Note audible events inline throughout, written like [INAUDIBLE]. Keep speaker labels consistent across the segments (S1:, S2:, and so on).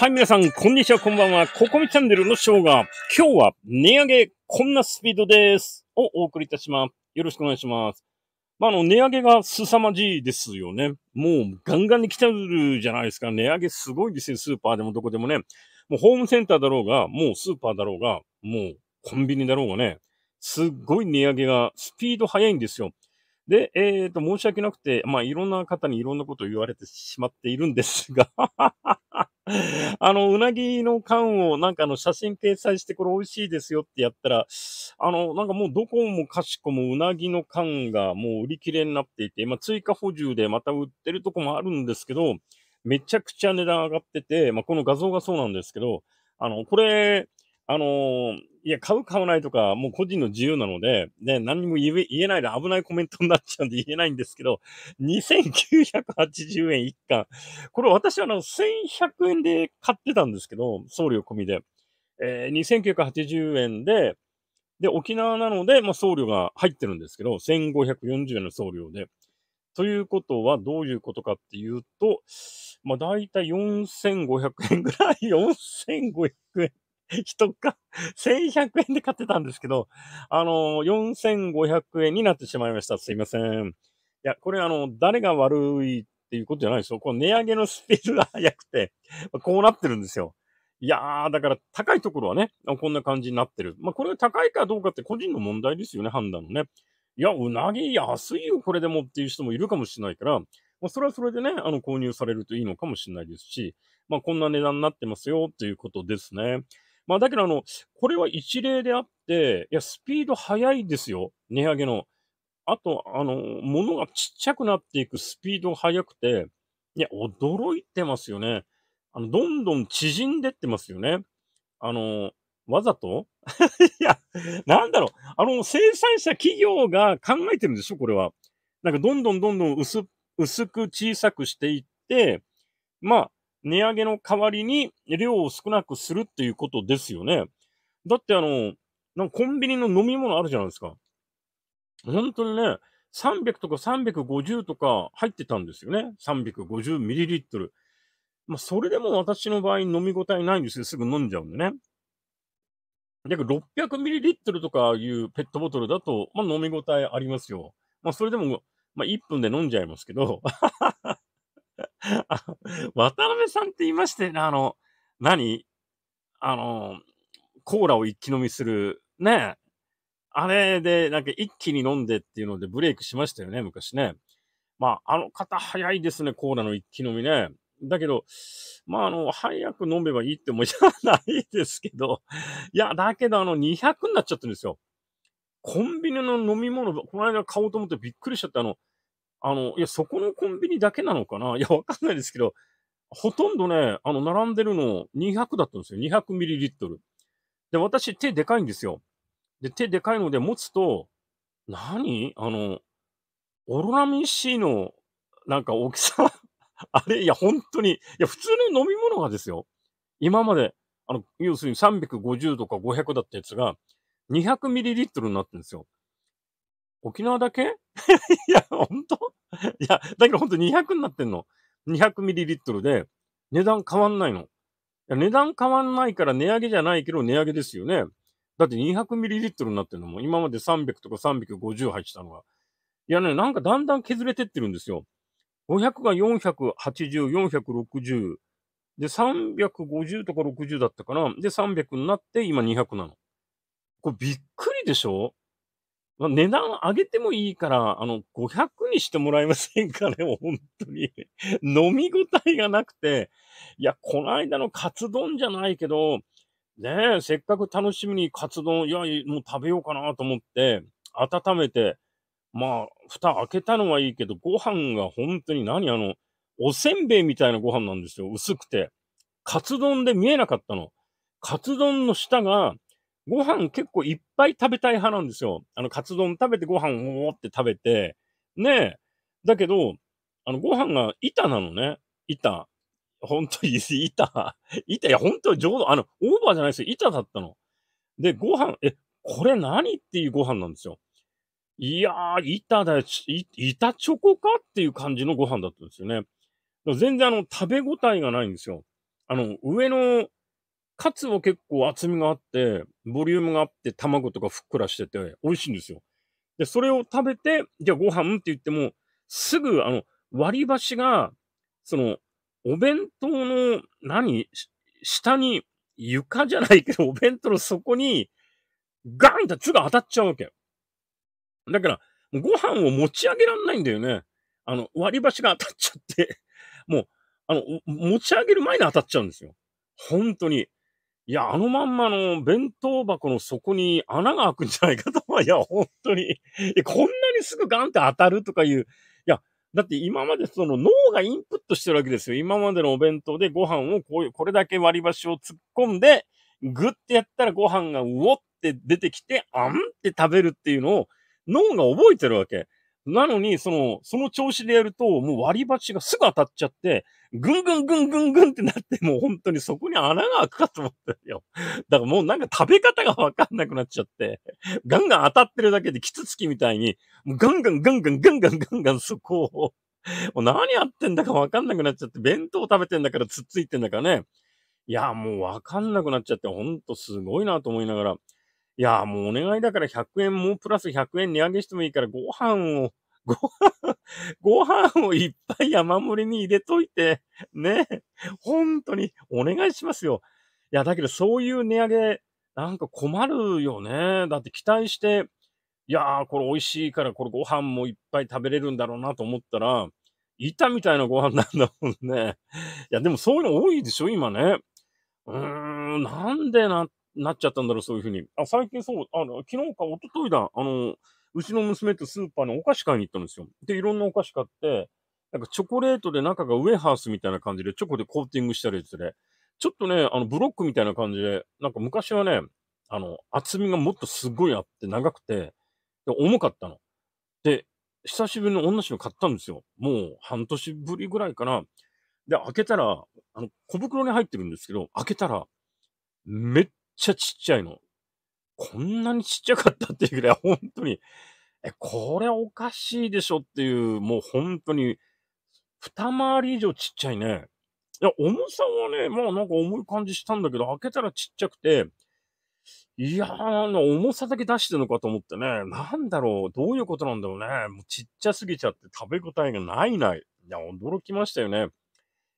S1: はい、皆さん、こんにちは、こんばんは。ココミチャンネルのショーが、今日は値上げ、こんなスピードです。をお送りいたします。よろしくお願いします。まあ、あの、値上げが凄まじいですよね。もう、ガンガンに来てるじゃないですか。値上げすごいですよ、スーパーでもどこでもね。もう、ホームセンターだろうが、もうスーパーだろうが、もう、コンビニだろうがね、すっごい値上げが、スピード速いんですよ。で、えっ、ー、と、申し訳なくて、まあ、いろんな方にいろんなことを言われてしまっているんですが [LAUGHS] あの、うなぎの缶をなんかあの写真掲載してこれ美味しいですよってやったら、あの、なんかもうどこもかしこもうなぎの缶がもう売り切れになっていて、ま追加補充でまた売ってるとこもあるんですけど、めちゃくちゃ値段上がってて、まあ、この画像がそうなんですけど、あの、これ、あのー、いや、買う、買わないとか、もう個人の自由なので、ね、何も言えないで危ないコメントになっちゃうんで [LAUGHS] 言えないんですけど、2980円一貫。これ私はあの、1100円で買ってたんですけど、送料込みで。えー、2980円で、で、沖縄なので、まあ、送料が入ってるんですけど、1540円の送料で。ということは、どういうことかっていうと、まあ、だいたい4500円ぐらい、4500円 [LAUGHS] 一か、1100円で買ってたんですけど、あの四4500円になってしまいました。すいません。いや、これあの、誰が悪いっていうことじゃないですよ。この値上げのスピードが速くて、こうなってるんですよ。いやー、だから高いところはね、こんな感じになってる。まあ、これが高いかどうかって個人の問題ですよね、判断のね。いや、うなぎ安いよ、これでもっていう人もいるかもしれないから、まあ、それはそれでね、あの、購入されるといいのかもしれないですし、まあ、こんな値段になってますよ、ということですね。まあ、だけど、あの、これは一例であって、いや、スピード速いですよ。値上げの。あと、あの、物がちっちゃくなっていくスピードが速くて、いや、驚いてますよね。あの、どんどん縮んでってますよね。あの、わざと [LAUGHS] いや、なんだろう。あの、生産者企業が考えてるんでしょこれは。なんか、どんどんどんどん薄、薄く小さくしていって、まあ、値上げの代わりに量を少なくするっていうことですよね。だってあの、なんかコンビニの飲み物あるじゃないですか。本当にね、300とか350とか入ってたんですよね。350ml。まあ、それでも私の場合飲み応えないんですよ。すぐ飲んじゃうんでね。だ 600ml とかいうペットボトルだと、まあ、飲み応えありますよ。まあ、それでも、まあ、1分で飲んじゃいますけど。渡辺さんって言いましてね、あの、何あの、コーラを一気飲みする、ね。あれで、なんか一気に飲んでっていうのでブレイクしましたよね、昔ね。まあ、あの方早いですね、コーラの一気飲みね。だけど、まあ、あの、早く飲めばいいって思いじゃないですけど、いや、だけど、あの、200になっちゃってるんですよ。コンビニの飲み物、この間買おうと思ってびっくりしちゃって、あの、あの、いや、そこのコンビニだけなのかな [LAUGHS] いや、わかんないですけど、ほとんどね、あの、並んでるの200だったんですよ。200ミリリットル。で、私、手でかいんですよ。で、手でかいので持つと、何あの、オロナミン C の、なんか大きさ [LAUGHS] あれいや、本当に。いや、普通の飲み物がですよ。今まで、あの、要するに350とか500だったやつが、200ミリリットルになってるんですよ。沖縄だけ [LAUGHS] いや、ほんといや、だけどほんと200になってんの。200ml で値段変わんないの。いや値段変わんないから値上げじゃないけど値上げですよね。だって 200ml になってるのも、今まで300とか350入ってたのが。いやね、なんかだんだん削れてってるんですよ。500が480、460。で、350とか60だったかな。で、300になって今200なの。これびっくりでしょまあ、値段上げてもいいから、あの、500にしてもらえませんかね、[LAUGHS] 本当に。飲み応えがなくて、いや、この間のカツ丼じゃないけど、ねえ、せっかく楽しみにカツ丼、いや、もう食べようかなと思って、温めて、まあ、蓋開けたのはいいけど、ご飯が本当に何あの、おせんべいみたいなご飯なんですよ、薄くて。カツ丼で見えなかったの。カツ丼の下が、ご飯結構いっぱい食べたい派なんですよ。あの、カツ丼食べてご飯をって食べて、ねえ。だけど、あの、ご飯が板なのね。板。ほんと、板。板、いや、ほんとうど、あの、オーバーじゃないですよ。板だったの。で、ご飯、え、これ何っていうご飯なんですよ。いやー、板だよ、板チョコかっていう感じのご飯だったんですよね。全然あの、食べ応えがないんですよ。あの、上のカツは結構厚みがあって、ボリュームがあって、卵とかふっくらしてて、美味しいんですよ。で、それを食べて、じゃあご飯って言っても、すぐ、あの、割り箸が、その、お弁当の何、下に、床じゃないけど、[LAUGHS] お弁当の底に、ガーンとつが当たっちゃうわけ。だから、ご飯を持ち上げらんないんだよね。あの、割り箸が当たっちゃって、もう、あの、持ち上げる前に当たっちゃうんですよ。本当に。いや、あのまんまの弁当箱の底に穴が開くんじゃないかと。いや、本当に。こんなにすぐガンって当たるとかいう。いや、だって今までその脳がインプットしてるわけですよ。今までのお弁当でご飯をこういう、これだけ割り箸を突っ込んで、ぐってやったらご飯がうおって出てきて、あんって食べるっていうのを脳が覚えてるわけ。なのに、その、その調子でやると、もう割り箸がすぐ当たっちゃって、ぐんぐんぐんぐんぐんってなって、もう本当にそこに穴が開くかと思ったよ。だからもうなんか食べ方がわかんなくなっちゃって、ガンガン当たってるだけでキツツキみたいに、もうガンガンガンガンガンガンガンガンそこを、もう何やってんだかわかんなくなっちゃって、弁当食べてんだからつっついてんだかね。いや、もうわかんなくなっちゃって、ほんとすごいなと思いながら、いや、もうお願いだから100円、もうプラス100円値上げしてもいいからご飯を、[LAUGHS] ご飯、ご飯をいっぱい山盛りに入れといて、ね。本当にお願いしますよ。いや、だけどそういう値上げ、なんか困るよね。だって期待して、いやー、これ美味しいから、これご飯もいっぱい食べれるんだろうなと思ったら、板みたいなご飯なんだもんね。いや、でもそういうの多いでしょ、今ね。うーん、なんでなっなっちゃったんだろう、そういうふうに。あ、最近そう、あの、昨日か一昨日だ、あの、うちの娘とスーパーのお菓子買いに行ったんですよ。で、いろんなお菓子買って、なんかチョコレートで中がウェハースみたいな感じで、チョコでコーティングしたりしててちょっとね、あの、ブロックみたいな感じで、なんか昔はね、あの、厚みがもっとすごいあって長くて、で重かったの。で、久しぶりに同じの買ったんですよ。もう半年ぶりぐらいかな。で、開けたら、あの、小袋に入ってるんですけど、開けたら、めっちゃちっちゃいの。こんなにちっちゃかったっていうぐらい、本当に、え、これおかしいでしょっていう、もう本当に、二回り以上ちっちゃいね。いや、重さはね、まあなんか重い感じしたんだけど、開けたらちっちゃくて、いやー、重さだけ出してるのかと思ってね、なんだろう、どういうことなんだろうね。もうちっちゃすぎちゃって食べ応えがないない。いや、驚きましたよね。い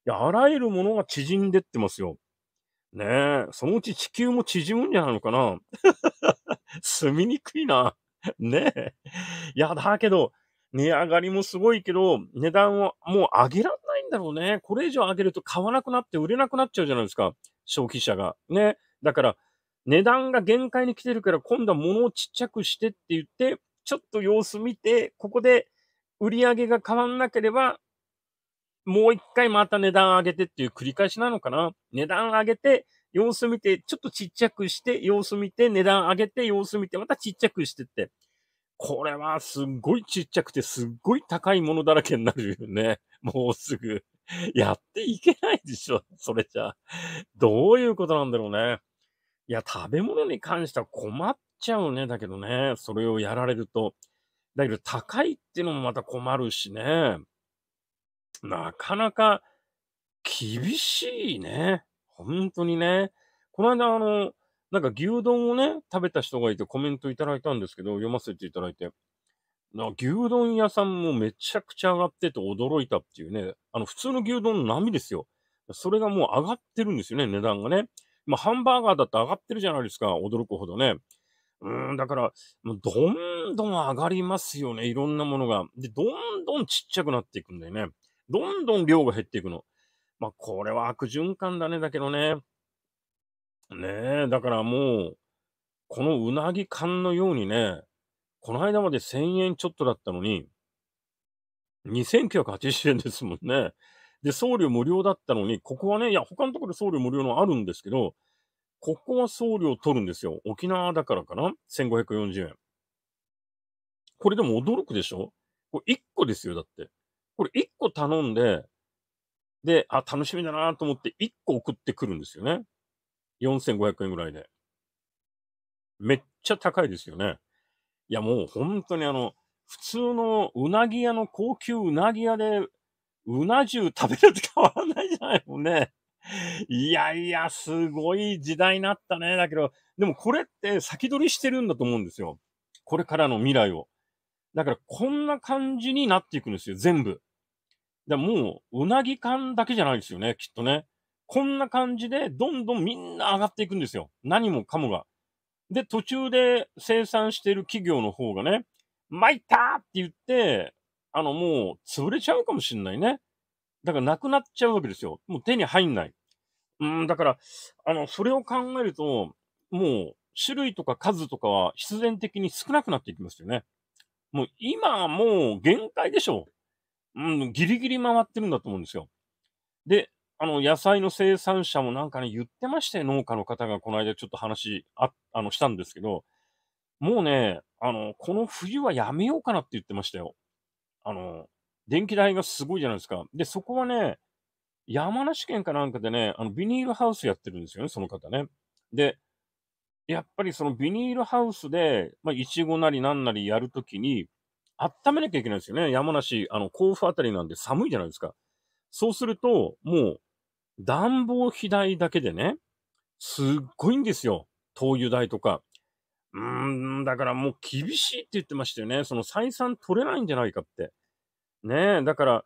S1: や、あらゆるものが縮んでってますよ。ねえ、そのうち地球も縮むんじゃないのかな [LAUGHS] 住みにくいな。ねえ。いや、だけど、値上がりもすごいけど、値段をもう上げられないんだろうね。これ以上上げると買わなくなって売れなくなっちゃうじゃないですか。消費者が。ね。だから、値段が限界に来てるから、今度は物をちっちゃくしてって言って、ちょっと様子見て、ここで売り上げが変わんなければ、もう一回また値段上げてっていう繰り返しなのかな値段上げて、様子見て、ちょっとちっちゃくして、様子見て、値段上げて、様子見て、またちっちゃくしてって。これはすっごいちっちゃくて、すっごい高いものだらけになるよね。[LAUGHS] もうすぐ。やっていけないでしょ。それじゃあ。どういうことなんだろうね。いや、食べ物に関しては困っちゃうね。だけどね。それをやられると。だけど、高いってのもまた困るしね。なかなか厳しいね。本当にね。この間、あの、なんか牛丼をね、食べた人がいてコメントいただいたんですけど、読ませていただいて。な牛丼屋さんもめちゃくちゃ上がってて驚いたっていうね。あの、普通の牛丼の波ですよ。それがもう上がってるんですよね、値段がね。まあ、ハンバーガーだって上がってるじゃないですか、驚くほどね。うん、だから、もうどんどん上がりますよね、いろんなものが。で、どんどんちっちゃくなっていくんだよね。どんどん量が減っていくの。まあ、これは悪循環だね、だけどね。ねえ、だからもう、このうなぎ缶のようにね、この間まで1000円ちょっとだったのに、2980円ですもんね。で、送料無料だったのに、ここはね、いや、他のところで送料無料のあるんですけど、ここは送料取るんですよ。沖縄だからかな ?1540 円。これでも驚くでしょこれ1個ですよ、だって。これ1個頼んで、で、あ、楽しみだなと思って1個送ってくるんですよね。4500円ぐらいで。めっちゃ高いですよね。いや、もう本当にあの、普通のうなぎ屋の高級うなぎ屋で、うな重食べると変わらないじゃないもんね。いやいや、すごい時代になったね。だけど、でもこれって先取りしてるんだと思うんですよ。これからの未来を。だからこんな感じになっていくんですよ、全部。でもう、うなぎ缶だけじゃないですよね、きっとね。こんな感じで、どんどんみんな上がっていくんですよ。何もかもが。で、途中で生産している企業の方がね、参ったって言って、あの、もう潰れちゃうかもしんないね。だからなくなっちゃうわけですよ。もう手に入んない。うん、だから、あの、それを考えると、もう種類とか数とかは必然的に少なくなっていきますよね。もう今はもう限界でしょうん、ギリギリ回ってるんだと思うんですよ。で、あの、野菜の生産者もなんかね、言ってまして、農家の方がこの間ちょっと話、あ、あの、したんですけど、もうね、あの、この冬はやめようかなって言ってましたよ。あの、電気代がすごいじゃないですか。で、そこはね、山梨県かなんかでね、あの、ビニールハウスやってるんですよね、その方ね。で、やっぱりそのビニールハウスで、まあ、いちごなりなんなりやるときに、温めなきゃいけないんですよね。山梨、あの、甲府あたりなんで寒いじゃないですか。そうすると、もう、暖房費代だけでね、すっごいんですよ。灯油代とか。うーん、だからもう厳しいって言ってましたよね。その採算取れないんじゃないかって。ねえ、だから、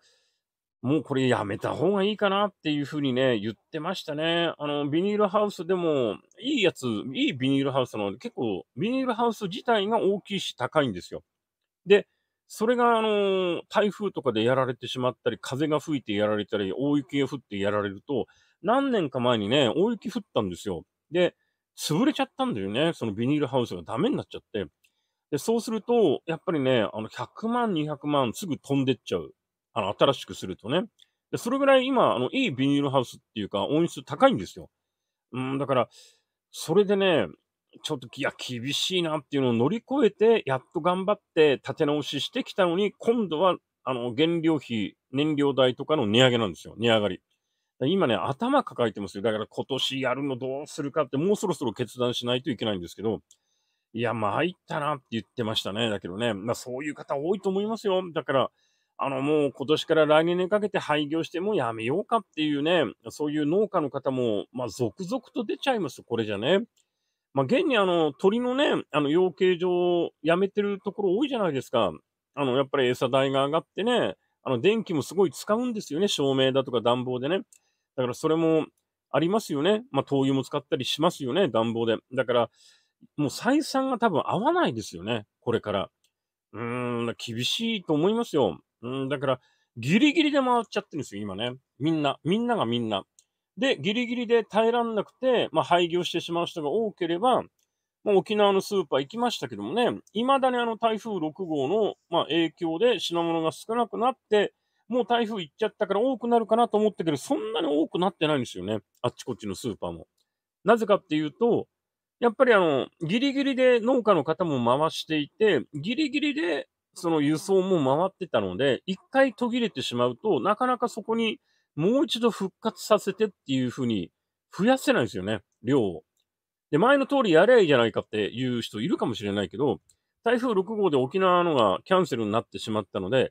S1: もうこれやめた方がいいかなっていうふうにね、言ってましたね。あの、ビニールハウスでも、いいやつ、いいビニールハウスなので、結構、ビニールハウス自体が大きいし高いんですよ。で、それが、あのー、台風とかでやられてしまったり、風が吹いてやられたり、大雪が降ってやられると、何年か前にね、大雪降ったんですよ。で、潰れちゃったんだよね。そのビニールハウスがダメになっちゃって。で、そうすると、やっぱりね、あの、100万、200万すぐ飛んでっちゃう。あの、新しくするとね。で、それぐらい今、あの、いいビニールハウスっていうか、音質高いんですよ。うん、だから、それでね、ちょっと、いや、厳しいなっていうのを乗り越えて、やっと頑張って立て直ししてきたのに、今度は、あの、原料費、燃料代とかの値上げなんですよ。値上がり。今ね、頭抱えてますよ。だから今年やるのどうするかって、もうそろそろ決断しないといけないんですけど、いや、参ったなって言ってましたね。だけどね、まあそういう方多いと思いますよ。だから、あのもう今年から来年にかけて廃業してもやめようかっていうね、そういう農家の方も、まあ続々と出ちゃいます。これじゃね。まあ、現にあの、鳥のね、あの、養鶏場をやめてるところ多いじゃないですか。あの、やっぱり餌代が上がってね、あの、電気もすごい使うんですよね。照明だとか暖房でね。だからそれもありますよね。まあ、灯油も使ったりしますよね。暖房で。だから、もう採算が多分合わないですよね。これから。うーん、厳しいと思いますよ。うん、だから、ギリギリで回っちゃってるんですよ、今ね。みんな、みんながみんな。で、ギリギリで耐えらんなくて、まあ、廃業してしまう人が多ければ、まあ、沖縄のスーパー行きましたけどもね、未だにあの台風6号の、まあ、影響で品物が少なくなって、もう台風行っちゃったから多くなるかなと思ったけど、そんなに多くなってないんですよね。あっちこっちのスーパーも。なぜかっていうと、やっぱりあの、ギリギリで農家の方も回していて、ギリギリでその輸送も回ってたので、一回途切れてしまうとなかなかそこにもう一度復活させてっていうふうに増やせないんですよね、量を。で、前の通りやりゃいいじゃないかっていう人いるかもしれないけど、台風6号で沖縄のがキャンセルになってしまったので、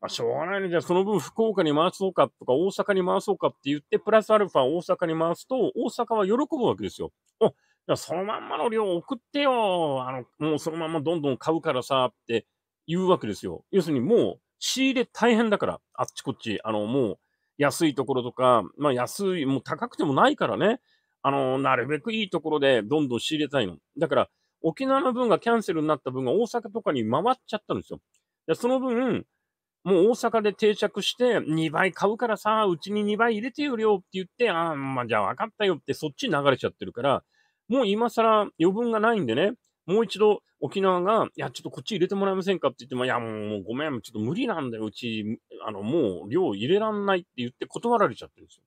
S1: あ、しょうがないね。じゃあその分福岡に回そうかとか大阪に回そうかって言って、プラスアルファ大阪に回すと、大阪は喜ぶわけですよ。お、じゃあそのまんまの量送ってよ。あの、もうそのまんまどんどん買うからさ、って言うわけですよ。要するにもう仕入れ大変だから、あっちこっち、あの、もう安いところとか、まあ安い、もう高くてもないからね、あのー、なるべくいいところでどんどん仕入れたいの。だから、沖縄の分がキャンセルになった分が大阪とかに回っちゃったんですよ。でその分、もう大阪で定着して、2倍買うからさ、うちに2倍入れてよ、量って言って、ああ、まあじゃあ分かったよって、そっちに流れちゃってるから、もう今更余分がないんでね、もう一度沖縄が、いや、ちょっとこっち入れてもらえませんかって言っても、いや、もうごめん、ちょっと無理なんだよ、うち、あの、もう量入れらんないって言って断られちゃってるんですよ。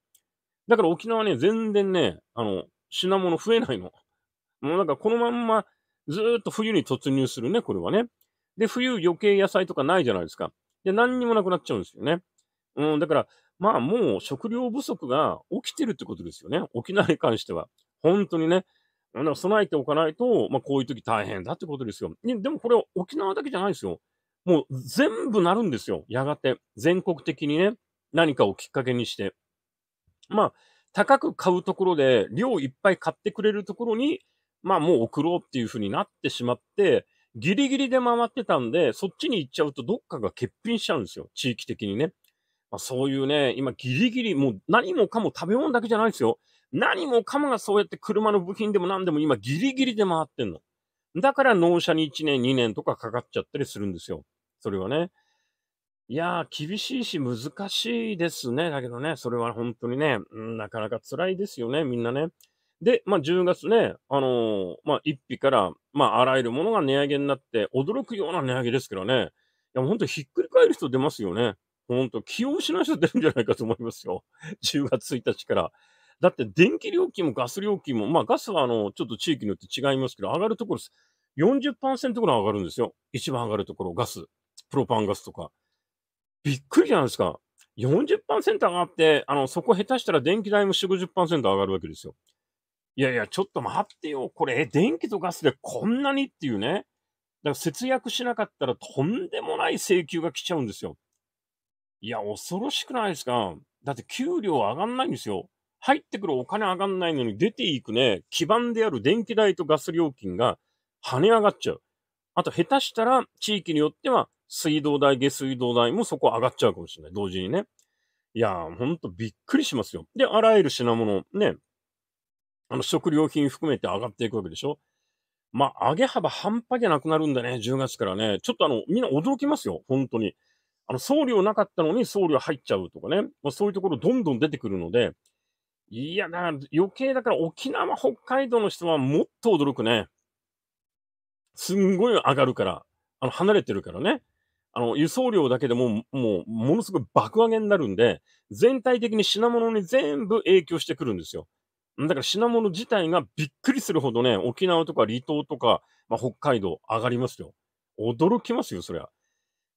S1: だから沖縄ね、全然ね、あの、品物増えないの。もうなんかこのまんま、ずっと冬に突入するね、これはね。で、冬余計野菜とかないじゃないですか。で、何にもなくなっちゃうんですよね。うん、だから、まあもう食料不足が起きてるってことですよね。沖縄に関しては。本当にね。だ備えておかないと、まあ、こういう時大変だってことですよ。でもこれ沖縄だけじゃないですよ。もう全部なるんですよ。やがて。全国的にね、何かをきっかけにして。まあ、高く買うところで、量いっぱい買ってくれるところに、まあもう送ろうっていうふうになってしまって、ギリギリで回ってたんで、そっちに行っちゃうとどっかが欠品しちゃうんですよ。地域的にね。まあ、そういうね、今ギリギリ、もう何もかも食べ物だけじゃないですよ。何もかもがそうやって車の部品でも何でも今ギリギリで回ってんの。だから納車に1年、2年とかかかっちゃったりするんですよ。それはね。いやー、厳しいし難しいですね。だけどね、それは本当にね、なかなか辛いですよね、みんなね。で、まあ、10月ね、あのー、まあ、1匹から、まあ、あらゆるものが値上げになって、驚くような値上げですけどね。いや、本当ひっくり返る人出ますよね。本当気を失う人出るんじゃないかと思いますよ。10月1日から。だって電気料金もガス料金も、まあガスはあの、ちょっと地域によって違いますけど、上がるところです。40%ぐらい上がるんですよ。一番上がるところ、ガス。プロパンガスとか。びっくりじゃないですか。40%上がって、あの、そこ下手したら電気代も4、50%上がるわけですよ。いやいや、ちょっと待ってよ。これ、電気とガスでこんなにっていうね。だから節約しなかったらとんでもない請求が来ちゃうんですよ。いや、恐ろしくないですか。だって給料上がんないんですよ。入ってくるお金上がんないのに出ていくね、基盤である電気代とガス料金が跳ね上がっちゃう。あと、下手したら地域によっては水道代、下水道代もそこ上がっちゃうかもしれない。同時にね。いやー、ほんとびっくりしますよ。で、あらゆる品物、ね、あの、食料品含めて上がっていくわけでしょ。まあ、上げ幅半端じゃなくなるんだね、10月からね。ちょっとあの、みんな驚きますよ、本当に。あの、送料なかったのに送料入っちゃうとかね。まあ、そういうところどんどん出てくるので、いや、だから余計だから沖縄、北海道の人はもっと驚くね。すんごい上がるから、あの、離れてるからね。あの、輸送量だけでも、もう、ものすごい爆上げになるんで、全体的に品物に全部影響してくるんですよ。だから品物自体がびっくりするほどね、沖縄とか離島とか、まあ、北海道上がりますよ。驚きますよ、そりゃ。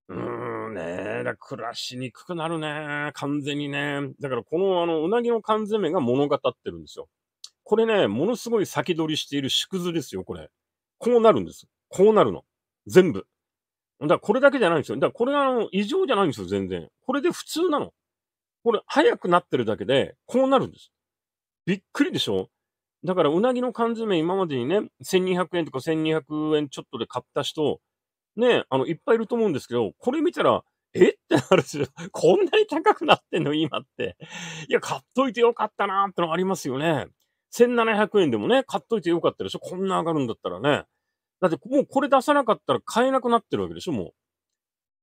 S1: うーん。ねね。だ暮らしにくくなるね。完全にね。だからこのあの、うなぎの缶詰が物語ってるんですよ。これね、ものすごい先取りしている縮図ですよ、これ。こうなるんです。こうなるの。全部。だからこれだけじゃないんですよ。だからこれがあの、異常じゃないんですよ、全然。これで普通なの。これ、早くなってるだけで、こうなるんです。びっくりでしょだから、うなぎの缶詰今までにね、1200円とか1200円ちょっとで買った人、ね、あの、いっぱいいると思うんですけど、これ見たら、え [LAUGHS] ってなるし、こんなに高くなってんの [LAUGHS] 今って。いや、買っといてよかったなーってのありますよね。1700円でもね、買っといてよかったでしょこんな上がるんだったらね。だってもうこれ出さなかったら買えなくなってるわけでしょも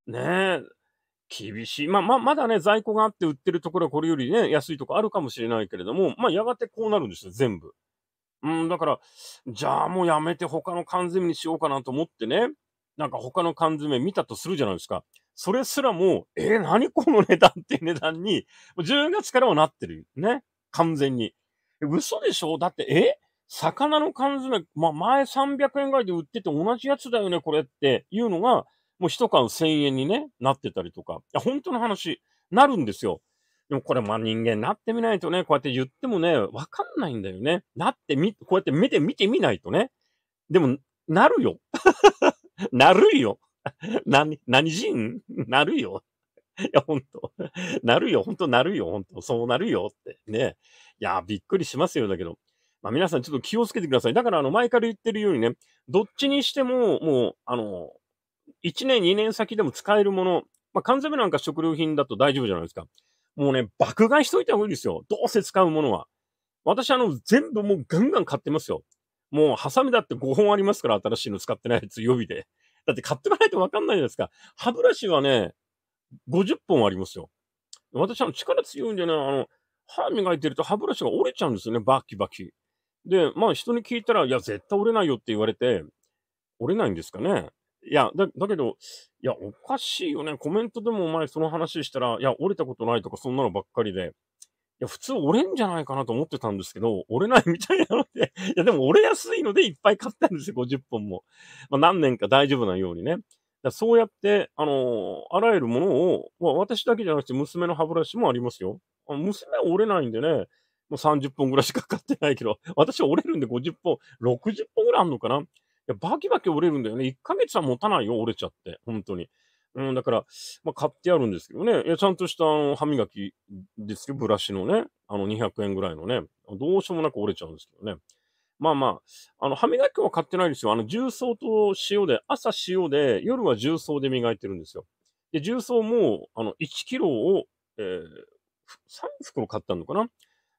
S1: う。ねえ。厳しい。まあ、ま、まだね、在庫があって売ってるところはこれよりね、安いとこあるかもしれないけれども、まあ、やがてこうなるんですよ、全部。うん、だから、じゃあもうやめて他の缶詰にしようかなと思ってね。なんか他の缶詰見たとするじゃないですか。それすらも、えー、何この値段っていう値段に、10月からはなってるね。完全に。嘘でしょだって、え魚の缶詰、まあ、前300円ぐらいで売ってて同じやつだよね、これっていうのが、もう一缶1000円にね、なってたりとか。いや、本当の話、なるんですよ。でもこれ、ま人間なってみないとね、こうやって言ってもね、わかんないんだよね。なってみ、こうやって目で見てみないとね。でも、なるよ。[LAUGHS] なるよ。な、何人なるよ。いや、ほんと。なるよ、ほんとなるよ、ほんと。そうなるよって。ね。いや、びっくりしますよ、だけど。まあ、皆さんちょっと気をつけてください。だから、あの、前から言ってるようにね、どっちにしても、もう、あの、1年、2年先でも使えるもの、まあ、缶詰なんか食料品だと大丈夫じゃないですか。もうね、爆買いしといた方がいいですよ。どうせ使うものは。私、あの、全部もうガンガン買ってますよ。もう、ハサミだって5本ありますから、新しいの使ってないやつ、予備で。だって買ってかないとわかんないじゃないですか。歯ブラシはね、50本ありますよ。私、あの、力強いんでね、あの、歯磨いてると歯ブラシが折れちゃうんですよね、バキバキ。で、まあ、人に聞いたら、いや、絶対折れないよって言われて、折れないんですかね。いや、だ、だけど、いや、おかしいよね。コメントでもお前その話したら、いや、折れたことないとか、そんなのばっかりで。いや、普通折れんじゃないかなと思ってたんですけど、折れないみたいなので [LAUGHS] いや、でも折れやすいのでいっぱい買ったんですよ、50本も。まあ、何年か大丈夫なようにね。だそうやって、あのー、あらゆるものを、まあ、私だけじゃなくて娘の歯ブラシもありますよ。あ娘は折れないんでね、もう30本ぐらいしか買ってないけど、私折れるんで50本、60本ぐらいあんのかないや、バキバキ折れるんだよね。1ヶ月は持たないよ、折れちゃって。本当に。うん、だから、まあ、買ってあるんですけどね。やちゃんとしたあの歯磨きですよ。ブラシのね。あの、200円ぐらいのね。どうしようもなく折れちゃうんですけどね。まあまあ、あの、歯磨きは買ってないですよ。あの、重曹と塩で、朝塩で、夜は重曹で磨いてるんですよ。で、重曹も、あの、1キロを、えー、3袋買ったのかな。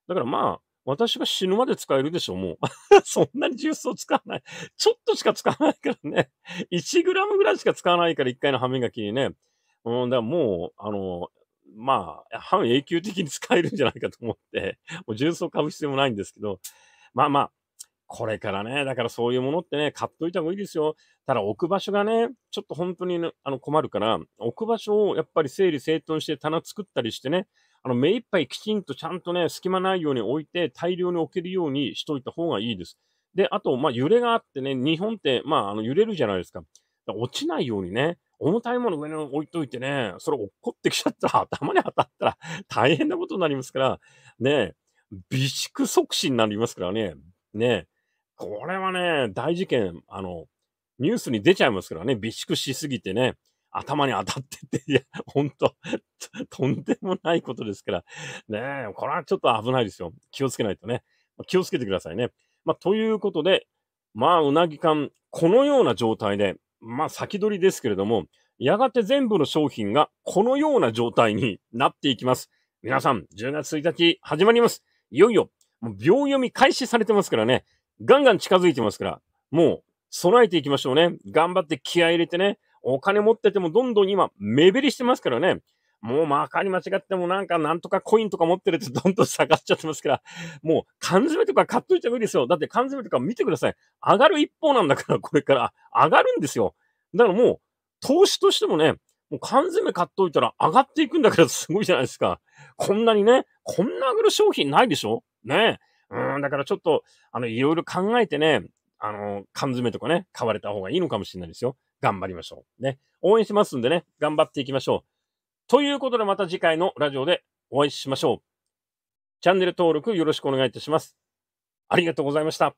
S1: だからまあ、私が死ぬまで使えるでしょ、もう。[LAUGHS] そんなに重曹使わない。ちょっとしか使わないからね。1グラムぐらいしか使わないから、1回の歯磨きにね。うん、だからもう、あの、まあ、半永久的に使えるんじゃないかと思って、もう重曹買う必要もないんですけど、まあまあ、これからね、だからそういうものってね、買っといた方がいいですよ。ただ置く場所がね、ちょっと本当に、ね、あの困るから、置く場所をやっぱり整理整頓して棚作ったりしてね、あの、目いっぱいきちんとちゃんとね、隙間ないように置いて、大量に置けるようにしといた方がいいです。で、あと、まあ、揺れがあってね、日本って、まあ、あの揺れるじゃないですか。か落ちないようにね、重たいもの上に置いといてね、それ落っこってきちゃったら、[LAUGHS] 頭に当たったら大変なことになりますから、ね、備蓄促進になりますからね、ね、これはね、大事件、あの、ニュースに出ちゃいますからね、備蓄しすぎてね、頭に当たってって、いや、ほんと、とんでもないことですから、ねえ、これはちょっと危ないですよ。気をつけないとね。気をつけてくださいね。まあ、ということで、まあ、うなぎ缶、このような状態で、まあ、先取りですけれども、やがて全部の商品がこのような状態になっていきます。皆さん、10月1日始まります。いよいよ、もう秒読み開始されてますからね。ガンガン近づいてますから、もう備えていきましょうね。頑張って気合入れてね。お金持っててもどんどん今、目減りしてますからね。もうマーカーに間違ってもなんかなんとかコインとか持ってるてどんどん下がっちゃってますから、もう缶詰とか買っといてもいいですよ。だって缶詰とか見てください。上がる一方なんだから、これから上がるんですよ。だからもう、投資としてもね、もう缶詰買っといたら上がっていくんだからすごいじゃないですか。こんなにね、こんな上がる商品ないでしょねえ。うん、だからちょっと、あの、いろいろ考えてね、あの、缶詰とかね、買われた方がいいのかもしれないですよ。頑張りましょう。ね。応援してますんでね、頑張っていきましょう。ということでまた次回のラジオでお会いしましょう。チャンネル登録よろしくお願いいたします。ありがとうございました。